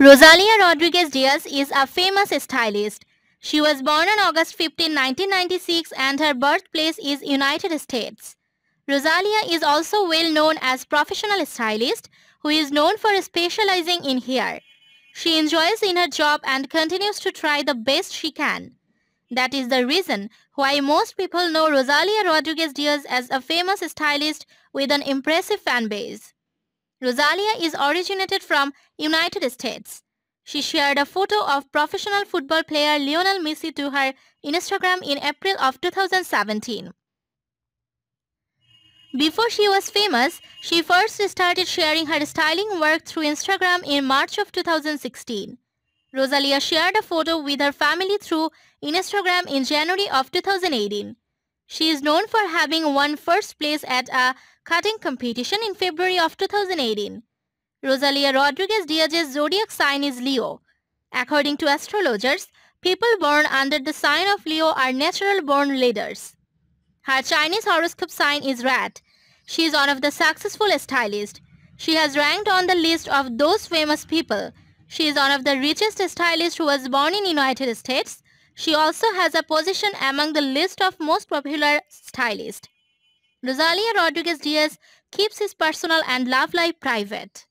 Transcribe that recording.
Rosalia Rodriguez Diaz is a famous stylist. She was born on August 15, 1996 and her birthplace is United States. Rosalia is also well known as professional stylist who is known for specializing in hair. She enjoys in her job and continues to try the best she can. That is the reason why most people know Rosalia Rodriguez Diaz as a famous stylist with an impressive fan base. Rosalia is originated from United States. She shared a photo of professional football player Lionel Messi to her Instagram in April of 2017. Before she was famous, she first started sharing her styling work through Instagram in March of 2016. Rosalia shared a photo with her family through Instagram in January of 2018. She is known for having won first place at a cutting competition in February of 2018. Rosalia Rodriguez Diaz's zodiac sign is Leo. According to astrologers, people born under the sign of Leo are natural-born leaders. Her Chinese horoscope sign is Rat. She is one of the successful stylists. She has ranked on the list of those famous people. She is one of the richest stylists who was born in United States she also has a position among the list of most popular stylists. Rosalia Rodriguez Diaz keeps his personal and love life private.